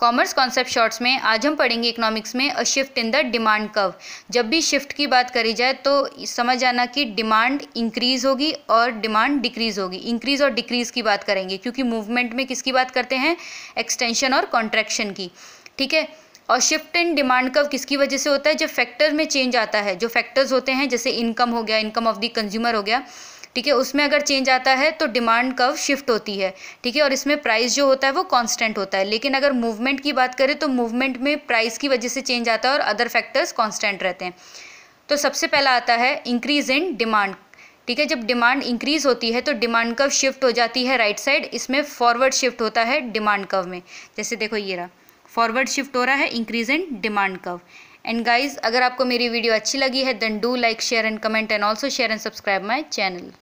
commerce concept shorts में आज हम पढ़ेंगे इकोनॉमिक्स में a shift in the demand curve जब भी शिफ्ट की बात करी जाए तो समझ आना कि डिमांड इंक्रीज होगी और डिमांड डिक्रीज होगी इंक्रीज और डिक्रीज की बात करेंगे क्योंकि मूवमेंट में किसकी बात करते हैं एक्सटेंशन और कॉन्ट्रैक्शन की ठीक है और शिफ्ट इन डिमांड कव किसकी वजह से होता है जब फैक्टर में चेंज आता है जो फैक्टर्स होते हैं जैसे इनकम हो गया इनकम ऑफ द कंज्यूमर हो गया ठीक है उसमें अगर चेंज आता है तो डिमांड कर्व शिफ्ट होती है ठीक है और इसमें प्राइस जो होता है वो कॉन्स्टेंट होता है लेकिन अगर मूवमेंट की बात करें तो मूवमेंट में प्राइस की वजह से चेंज आता है और अदर फैक्टर्स कॉन्स्टेंट रहते हैं तो सबसे पहला आता है इंक्रीज इन डिमांड ठीक है जब डिमांड इंक्रीज होती है तो डिमांड कव शिफ्ट हो जाती है राइट साइड इसमें फॉरवर्ड शिफ्ट होता है डिमांड कव में जैसे देखो ये रहा फॉरवर्ड शिफ्ट हो रहा है increase in demand curve and guys अगर आपको मेरी वीडियो अच्छी लगी है then do like share and comment and also share and subscribe my channel